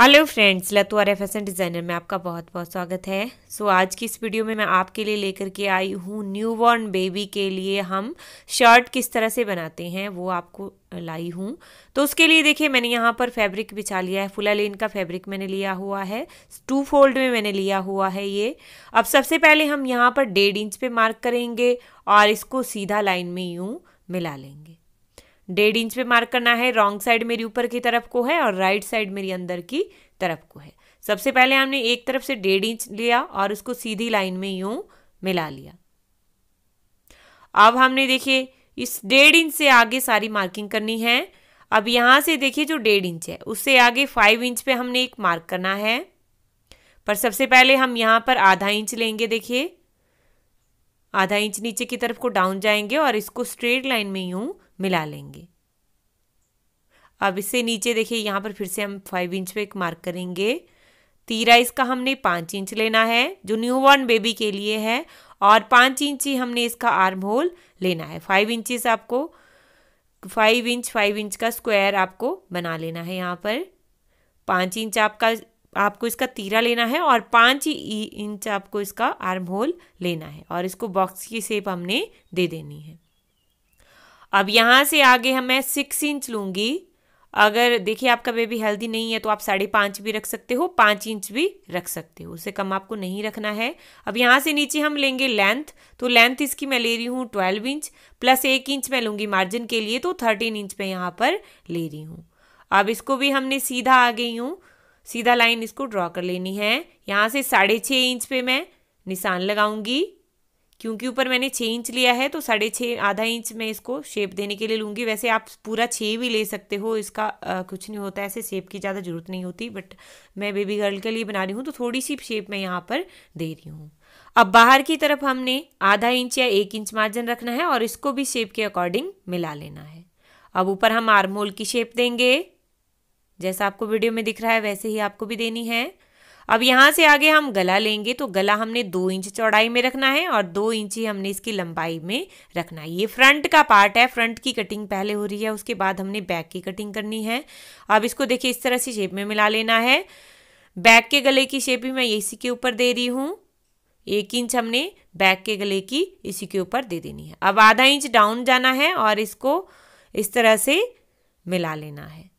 hello friends R fashion designer में आपका बहुत बहुत स्वागत है सो so, आज की इस वीडियो में मैं आपके लिए लेकर के आई हूँ न्यूबॉर्न बेबी के लिए हम शर्ट किस तरह से बनाते हैं वो आपको लाई हूँ तो उसके लिए देखिए मैंने यहाँ पर फैब्रिक बिछा लिया है फुला लेन का फैब्रिक मैंने लिया हुआ है टू फोल्ड में मैंने लिया हुआ है ये अब सबसे पहले हम यहाँ पर डेढ़ इंच पर मार्क करेंगे और इसको सीधा लाइन में यूँ मिला लेंगे डेढ़ इंच पे मार्क करना है रॉन्ग साइड मेरी ऊपर की तरफ को है और राइट साइड मेरी अंदर की तरफ को है सबसे पहले हमने एक तरफ से डेढ़ इंच लिया और उसको सीधी लाइन में यूं मिला लिया अब हमने देखिए इस डेढ़ इंच से आगे सारी मार्किंग करनी है अब यहां से देखिए जो डेढ़ इंच है उससे आगे फाइव इंच पे हमने एक मार्क करना है पर सबसे पहले हम यहां पर आधा इंच लेंगे देखिए आधा इंच नीचे की तरफ को डाउन जाएंगे और इसको स्ट्रेट लाइन में यूं मिला लेंगे अब इससे नीचे देखिए यहाँ पर फिर से हम फाइव इंच पे एक मार्क करेंगे तीरा इसका हमने पाँच इंच लेना है जो न्यू बॉर्न बेबी के लिए है और पाँच इंच ही हमने इसका आर्म होल लेना है फाइव इंचज आपको फाइव इंच फाइव इंच का स्क्वायर आपको बना लेना है यहाँ पर पाँच इंच आपका आपको इसका तीरा लेना है और पाँच इंच आपको इसका आर्म होल लेना है और इसको बॉक्स की शेप हमने दे देनी है अब यहाँ से आगे हम मैं सिक्स इंच लूँगी अगर देखिए आपका बेबी हेल्दी नहीं है तो आप साढ़े पाँच भी रख सकते हो पाँच इंच भी रख सकते हो उससे कम आपको नहीं रखना है अब यहाँ से नीचे हम लेंगे लेंथ तो लेंथ इसकी मैं ले रही हूँ ट्वेल्व इंच प्लस एक इंच मैं लूँगी मार्जिन के लिए तो थर्टीन इंच मैं यहाँ पर ले रही हूँ अब इसको भी हमने सीधा आ गई हूँ सीधा लाइन इसको ड्रॉ कर लेनी है यहाँ से साढ़े छः इंच पर मैं निशान लगाऊंगी क्योंकि ऊपर मैंने छः इंच लिया है तो साढ़े छः आधा इंच मैं इसको शेप देने के लिए लूँगी वैसे आप पूरा छः भी ले सकते हो इसका आ, कुछ नहीं होता ऐसे शेप की ज़्यादा ज़रूरत नहीं होती बट मैं बेबी गर्ल के लिए बना रही हूँ तो थोड़ी सी शेप मैं यहाँ पर दे रही हूँ अब बाहर की तरफ हमने आधा इंच या एक इंच मार्जिन रखना है और इसको भी शेप के अकॉर्डिंग मिला लेना है अब ऊपर हम आर्मोल की शेप देंगे जैसा आपको वीडियो में दिख रहा है वैसे ही आपको भी देनी है अब यहाँ से आगे हम गला लेंगे तो गला हमने दो इंच चौड़ाई में रखना है और दो इंच ही हमने इसकी लंबाई में रखना है ये फ्रंट का पार्ट है फ्रंट की कटिंग पहले हो रही है उसके बाद हमने बैक की कटिंग करनी है अब इसको देखिए इस तरह से शेप में मिला लेना है बैक के गले की शेप भी मैं इसी के ऊपर दे रही हूँ एक इंच हमने बैक के गले की इसी के ऊपर दे देनी है अब आधा इंच डाउन जाना है और इसको इस तरह से मिला लेना है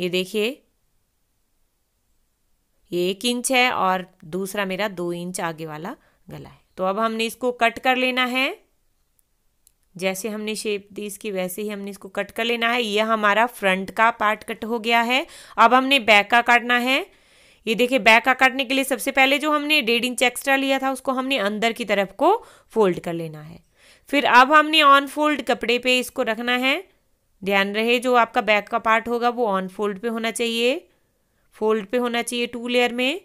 ये देखिए ये एक इंच है और दूसरा मेरा दो इंच आगे वाला गला है तो अब हमने इसको कट कर लेना है जैसे हमने शेप दी इसकी वैसे ही हमने इसको कट कर लेना है ये हमारा फ्रंट का पार्ट कट हो गया है अब हमने बैक का काटना है ये देखिए बैक का काटने के लिए सबसे पहले जो हमने डेढ़ इंच एक्स्ट्रा लिया था उसको हमने अंदर की तरफ को फोल्ड कर लेना है फिर अब हमने ऑन फोल्ड कपड़े पे इसको रखना है ध्यान रहे जो आपका बैक का पार्ट होगा वो ऑन फोल्ड पे होना चाहिए फोल्ड पे होना चाहिए टू लेयर में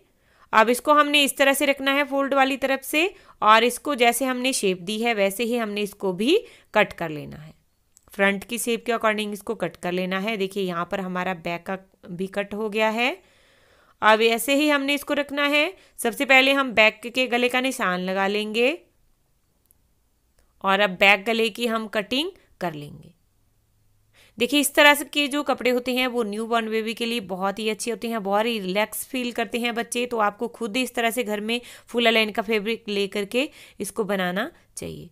अब इसको हमने इस तरह से रखना है फोल्ड वाली तरफ से और इसको जैसे हमने शेप दी है वैसे ही हमने इसको भी कट कर लेना है फ्रंट की शेप के अकॉर्डिंग इसको कट कर लेना है देखिए यहाँ पर हमारा बैक का भी कट हो गया है अब ऐसे ही हमने इसको रखना है सबसे पहले हम बैक के गले का निशान लगा लेंगे और अब बैक गले की हम कटिंग कर लेंगे देखिए इस तरह से के जो कपड़े होते हैं वो न्यू बॉर्न बेबी के लिए बहुत ही अच्छे होते हैं बहुत ही रिलैक्स फील करते हैं बच्चे तो आपको खुद इस तरह से घर में फुल अलाइन का फेब्रिक ले करके इसको बनाना चाहिए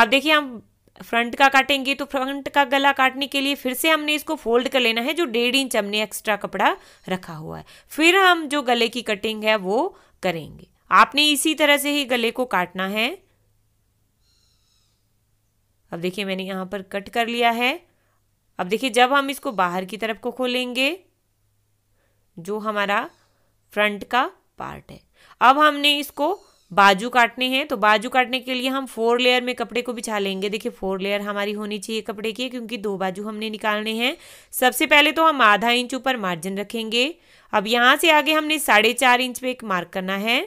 अब देखिए हम फ्रंट का काटेंगे तो फ्रंट का गला काटने के लिए फिर से हमने इसको फोल्ड कर लेना है जो डेढ़ इंच हमने एक्स्ट्रा कपड़ा रखा हुआ है फिर हम जो गले की कटिंग है वो करेंगे आपने इसी तरह से ही गले को काटना है अब देखिए मैंने यहां पर कट कर लिया है अब देखिए जब हम इसको बाहर की तरफ को खोलेंगे जो हमारा फ्रंट का पार्ट है अब हमने इसको बाजू काटने हैं तो बाजू काटने के लिए हम फोर लेयर में कपड़े को बिछा लेंगे देखिए फोर लेयर हमारी होनी चाहिए कपड़े की क्योंकि दो बाजू हमने निकालने हैं सबसे पहले तो हम आधा इंच ऊपर मार्जिन रखेंगे अब यहाँ से आगे हमने साढ़े चार इंच पे एक मार्क करना है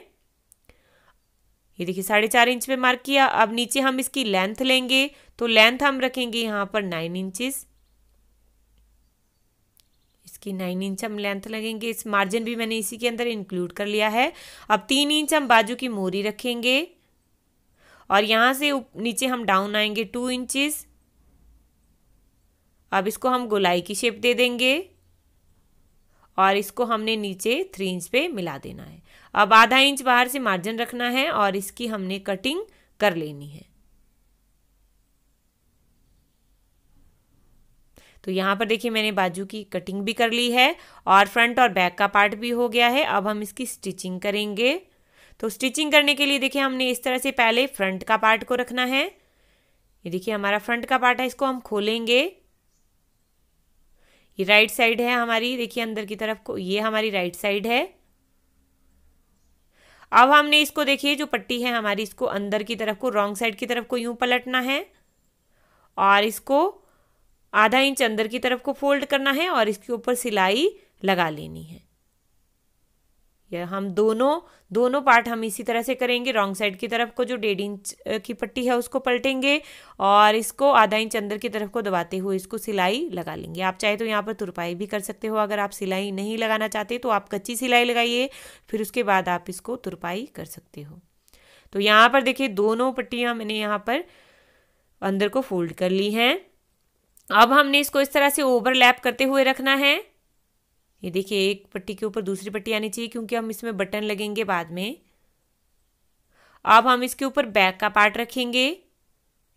ये देखिए साढ़े चार इंच पे मार्क किया अब नीचे हम इसकी लेंथ लेंगे तो लेंथ हम रखेंगे यहाँ पर नाइन इंचज़ इसकी नाइन इंच हम लेंथ लगेंगे इस मार्जिन भी मैंने इसी के अंदर इंक्लूड कर लिया है अब तीन इंच हम बाजू की मोरी रखेंगे और यहाँ से नीचे हम डाउन आएंगे टू इंचिस अब इसको हम गोलाई की शेप दे देंगे और इसको हमने नीचे थ्री इंच पे मिला देना है अब आधा इंच बाहर से मार्जिन रखना है और इसकी हमने कटिंग कर लेनी है तो यहाँ पर देखिए मैंने बाजू की कटिंग भी कर ली है और फ्रंट और बैक का पार्ट भी हो गया है अब हम इसकी स्टिचिंग करेंगे तो स्टिचिंग करने के लिए देखिए हमने इस तरह से पहले फ्रंट का पार्ट को रखना है ये देखिए हमारा फ्रंट का पार्ट है इसको हम खोलेंगे ये राइट साइड है हमारी देखिए अंदर की तरफ को ये हमारी राइट साइड है अब हमने इसको देखिए जो पट्टी है हमारी इसको अंदर की तरफ को रॉन्ग साइड की तरफ को यूं पलटना है और इसको आधा इंच अंदर की तरफ को फोल्ड करना है और इसके ऊपर सिलाई लगा लेनी है या हम दोनों दोनों पार्ट हम इसी तरह से करेंगे रॉन्ग साइड की तरफ को जो डेढ़ इंच की पट्टी है उसको पलटेंगे और इसको आधा इंच अंदर की तरफ को दबाते हुए इसको सिलाई लगा लेंगे आप चाहे तो यहाँ पर तुरपाई भी कर सकते हो अगर आप सिलाई नहीं लगाना चाहते तो आप कच्ची सिलाई लगाइए फिर उसके बाद आप इसको तुरपाई कर सकते हो तो यहाँ पर देखिए दोनों पट्टियाँ मैंने यहाँ पर अंदर को फोल्ड कर ली हैं अब हमने इसको इस तरह से ओवरलैप करते हुए रखना है ये देखिए एक पट्टी के ऊपर दूसरी पट्टी आनी चाहिए क्योंकि हम इसमें बटन लगेंगे बाद में अब हम इसके ऊपर बैक का पार्ट रखेंगे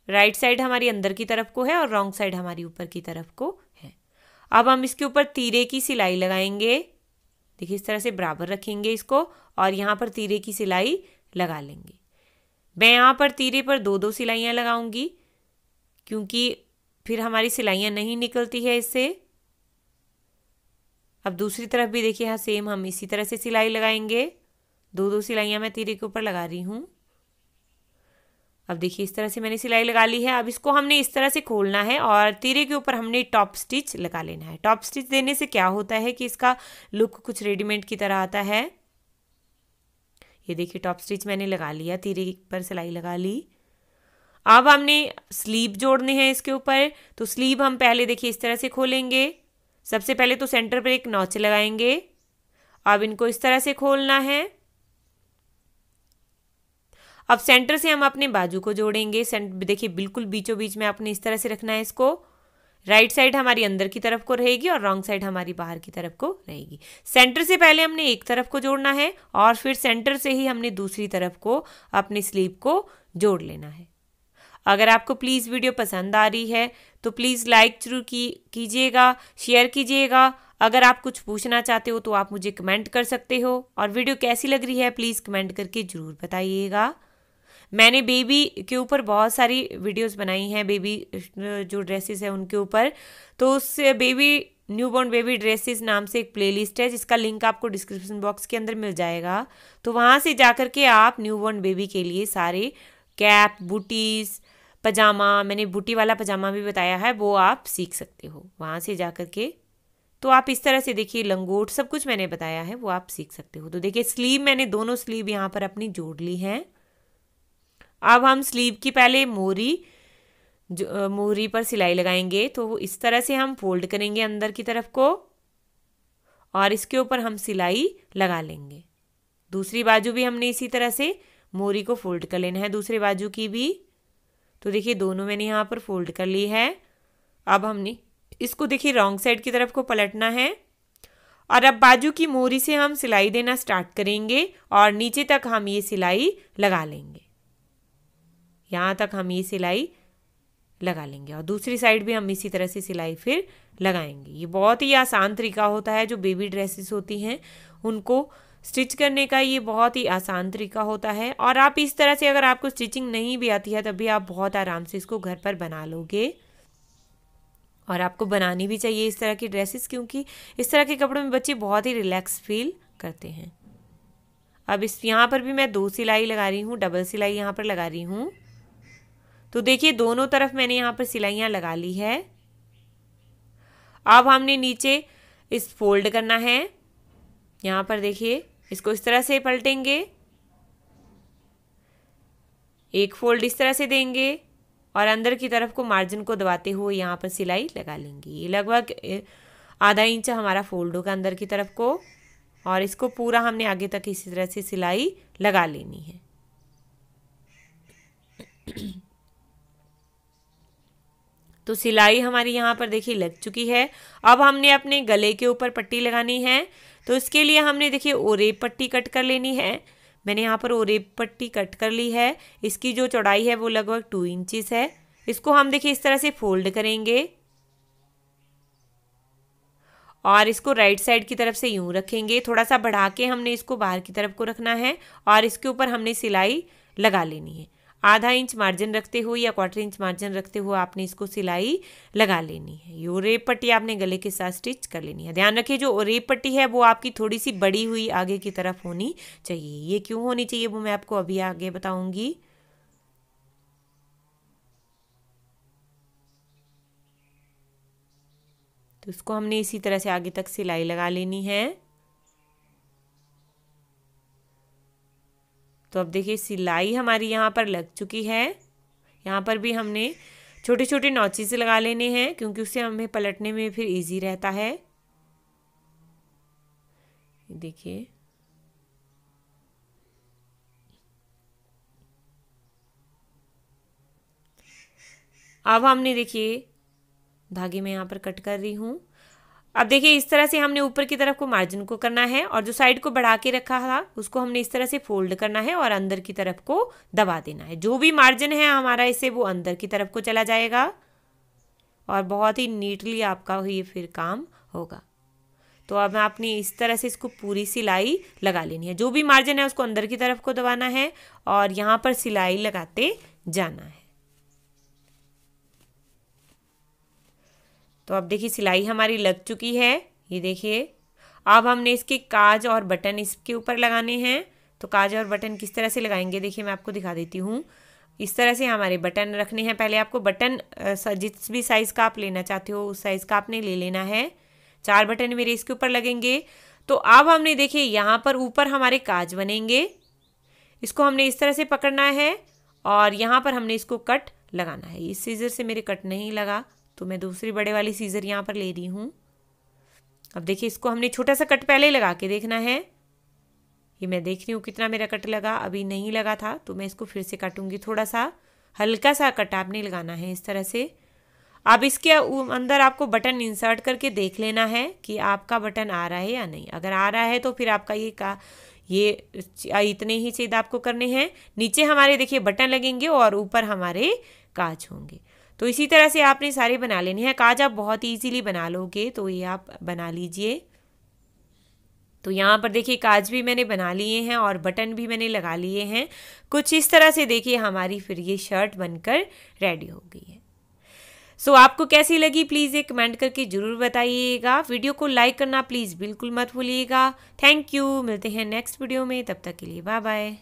राइट साइड हमारी अंदर की तरफ को है और रॉन्ग साइड हमारी ऊपर की तरफ को है अब हम इसके ऊपर तीरे की सिलाई लगाएंगे देखिए इस तरह से बराबर रखेंगे इसको और यहाँ पर तीरे की सिलाई लगा लेंगे मैं यहाँ पर तीरे पर दो दो सिलाइयाँ लगाऊंगी क्योंकि फिर हमारी सिलाइयाँ नहीं निकलती है इससे अब दूसरी तरफ भी देखिए यहाँ सेम हम इसी तरह से सिलाई लगाएंगे दो दो सिलाइयाँ मैं तीरे के ऊपर लगा रही हूँ अब देखिए इस तरह से मैंने सिलाई लगा ली है अब इसको हमने इस तरह से खोलना है और तीरे के ऊपर हमने टॉप स्टिच लगा लेना है टॉप स्टिच देने से क्या होता है कि इसका लुक कुछ रेडीमेड की तरह आता है ये देखिए टॉप स्टिच मैंने लगा लिया तीरे पर सिलाई लगा ली अब हमने स्लीव जोड़ने हैं इसके ऊपर तो स्लीव हम पहले देखिए इस तरह से खोलेंगे सबसे पहले तो सेंटर पर एक नॉच लगाएंगे अब इनको इस तरह से खोलना है अब सेंटर से हम अपने बाजू को जोड़ेंगे देखिए बिल्कुल बीचों बीच में आपने इस तरह से रखना है इसको राइट साइड हमारी अंदर की तरफ को रहेगी और रॉन्ग साइड हमारी बाहर की तरफ को रहेगी सेंटर से पहले हमने एक तरफ को जोड़ना है और फिर सेंटर से ही हमने दूसरी तरफ को अपने स्लीव को जोड़ लेना है अगर आपको प्लीज़ वीडियो पसंद आ रही है तो प्लीज़ लाइक जरूर की कीजिएगा शेयर कीजिएगा अगर आप कुछ पूछना चाहते हो तो आप मुझे कमेंट कर सकते हो और वीडियो कैसी लग रही है प्लीज़ कमेंट करके ज़रूर बताइएगा मैंने बेबी के ऊपर बहुत सारी वीडियोस बनाई हैं बेबी जो ड्रेसेस हैं उनके ऊपर तो उस baby newborn baby dresses नाम से एक प्लेलिस्ट है जिसका लिंक आपको डिस्क्रिप्शन बॉक्स के अंदर मिल जाएगा तो वहाँ से जा के आप न्यू बॉर्न बेबी के लिए सारे कैप बूटीज़ पजामा मैंने बूटी वाला पजामा भी बताया है वो आप सीख सकते हो वहाँ से जा कर के तो आप इस तरह से देखिए लंगोट सब कुछ मैंने बताया है वो आप सीख सकते हो तो देखिए स्लीव मैंने दोनों स्लीव यहाँ पर अपनी जोड़ ली हैं अब हम स्लीव की पहले मोरी जो मोहरी पर सिलाई लगाएंगे तो वो इस तरह से हम फोल्ड करेंगे अंदर की तरफ को और इसके ऊपर हम सिलाई लगा लेंगे दूसरी बाजू भी हमने इसी तरह से मोरी को फोल्ड कर लेना है दूसरे बाजू की भी तो देखिए दोनों मैंने यहाँ पर फोल्ड कर ली है अब हमने इसको देखिए रॉन्ग साइड की तरफ को पलटना है और अब बाजू की मोरी से हम सिलाई देना स्टार्ट करेंगे और नीचे तक हम ये सिलाई लगा लेंगे यहाँ तक हम ये सिलाई लगा लेंगे और दूसरी साइड भी हम इसी तरह से सिलाई फिर लगाएंगे ये बहुत ही आसान तरीका होता है जो बेबी ड्रेसेस होती हैं उनको स्टिच करने का ये बहुत ही आसान तरीका होता है और आप इस तरह से अगर आपको स्टिचिंग नहीं भी आती है तब भी आप बहुत आराम से इसको घर पर बना लोगे और आपको बनानी भी चाहिए इस तरह की ड्रेसेस क्योंकि इस तरह के कपड़ों में बच्चे बहुत ही रिलैक्स फील करते हैं अब इस यहाँ पर भी मैं दो सिलाई लगा रही हूँ डबल सिलाई यहाँ पर लगा रही हूँ तो देखिए दोनों तरफ मैंने यहाँ पर सिलाइयाँ लगा ली है अब हमने नीचे इस फोल्ड करना है यहाँ पर देखिए इसको इस तरह से पलटेंगे एक फोल्ड इस तरह से देंगे और अंदर की तरफ को मार्जिन को दबाते हुए यहाँ पर सिलाई लगा लेंगे ये लगभग आधा इंच हमारा फोल्ड होगा अंदर की तरफ को और इसको पूरा हमने आगे तक इसी तरह से सिलाई लगा लेनी है तो सिलाई हमारी यहाँ पर देखिए लग चुकी है अब हमने अपने गले के ऊपर पट्टी लगानी है तो इसके लिए हमने देखिए ओरेप पट्टी कट कर लेनी है मैंने यहाँ पर ओरेप पट्टी कट कर ली है इसकी जो चौड़ाई है वो लगभग टू इंचिस है इसको हम देखिए इस तरह से फोल्ड करेंगे और इसको राइट साइड की तरफ से यूं रखेंगे थोड़ा सा बढ़ा के हमने इसको बाहर की तरफ को रखना है और इसके ऊपर हमने सिलाई लगा लेनी है आधा इंच मार्जिन रखते हुए या क्वार्टर इंच मार्जिन रखते हुए आपने इसको सिलाई लगा लेनी है ये रेप पट्टी आपने गले के साथ स्टिच कर लेनी है ध्यान रखिए जो रेप पट्टी है वो आपकी थोड़ी सी बड़ी हुई आगे की तरफ होनी चाहिए ये क्यों होनी चाहिए वो मैं आपको अभी आगे बताऊंगी तो इसको हमने इसी तरह से आगे तक सिलाई लगा लेनी है तो अब देखिए सिलाई हमारी यहाँ पर लग चुकी है यहाँ पर भी हमने छोटे छोटे नॉचिस लगा लेने हैं क्योंकि उससे हमें पलटने में फिर इजी रहता है देखिए अब हमने देखिए धागे में यहाँ पर कट कर रही हूँ अब देखिए इस तरह से हमने ऊपर की तरफ को मार्जिन को करना है और जो साइड को बढ़ा के रखा था उसको हमने इस तरह से फोल्ड करना है और अंदर की तरफ को दबा देना है जो भी मार्जिन है हमारा इसे वो अंदर की तरफ को चला जाएगा और बहुत ही नीटली आपका ये फिर काम होगा तो अब आपने इस तरह से इसको पूरी सिलाई लगा लेनी है जो भी मार्जिन है उसको अंदर की तरफ को दबाना है और यहाँ पर सिलाई लगाते जाना है तो अब देखिए सिलाई हमारी लग चुकी है ये देखिए अब हमने इसके काज और बटन इसके ऊपर लगाने हैं तो काज और बटन किस तरह से लगाएंगे देखिए मैं आपको दिखा देती हूँ इस तरह से हमारे बटन रखने हैं पहले आपको बटन जिस भी साइज़ का आप लेना चाहते हो उस साइज़ का आपने ले लेना है चार बटन मेरे इसके ऊपर लगेंगे तो अब हमने देखिए यहाँ पर ऊपर हमारे काज बनेंगे इसको हमने इस तरह से पकड़ना है और यहाँ पर हमने इसको कट लगाना है इस सीजर से मेरे कट नहीं लगा तो मैं दूसरी बड़े वाली सीज़र यहाँ पर ले रही हूँ अब देखिए इसको हमने छोटा सा कट पहले लगा के देखना है ये मैं देख रही हूँ कितना मेरा कट लगा अभी नहीं लगा था तो मैं इसको फिर से काटूंगी थोड़ा सा हल्का सा कट आपने लगाना है इस तरह से अब इसके अंदर आपको बटन इंसर्ट करके देख लेना है कि आपका बटन आ रहा है या नहीं अगर आ रहा है तो फिर आपका ये का ये इतने ही छेद आपको करने हैं नीचे हमारे देखिए बटन लगेंगे और ऊपर हमारे काज होंगे तो इसी तरह से आपने सारे बना लेने हैं काज आप बहुत ईजीली बना लोगे तो ये आप बना लीजिए तो यहाँ पर देखिए काज भी मैंने बना लिए हैं और बटन भी मैंने लगा लिए हैं कुछ इस तरह से देखिए हमारी फिर ये शर्ट बनकर रेडी हो गई है सो so, आपको कैसी लगी प्लीज़ ये कमेंट करके ज़रूर बताइएगा वीडियो को लाइक करना प्लीज़ बिल्कुल मत भूलिएगा थैंक यू मिलते हैं नेक्स्ट वीडियो में तब तक के लिए बाय बाय